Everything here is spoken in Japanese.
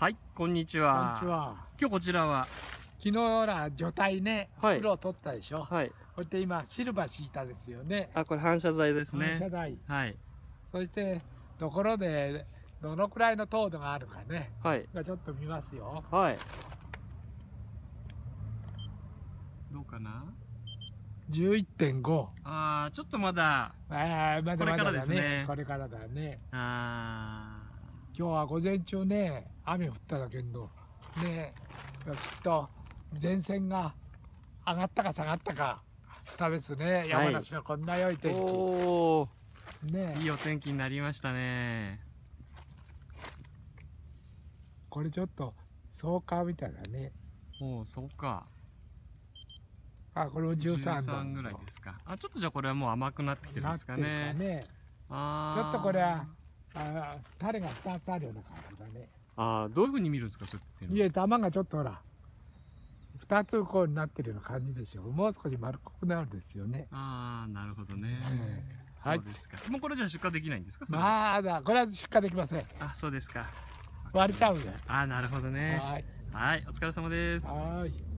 はいこんにちはこんにちは今日こちらは昨日ら除体ね袋を取ったでしょはいこうやって今シルバー敷いたですよねあこれ反射材ですね反射材はいそしてところでどのくらいの糖度があるかねはいちょっと見ますよはいどうかな11.5ああちょっとまだああまだまだだねこれからですねこれからだねああ今日は午前中ね雨降っただけんどねきっと前線が上がったか下がったか蓋ですね、山梨はこんな良い天気、ね、いいお天気になりましたねこれちょっとそうかみたいなねおおそうかあこれも13度ぐらいですかあちょっとじゃこれはもう甘くなってきてるんですかねねあちょっとこれはあ種が2つあるような感じだねああどういうふうに見るんですかそれっていや玉がちょっとほら二つこうになってるような感じでしょうもう少し丸っこくなるですよねああなるほどね、えー、はい、もうこれじゃ出荷できないんですかまだこれは出荷できませんあそうですか割れちゃうねあなるほどねはいお疲れ様ですはい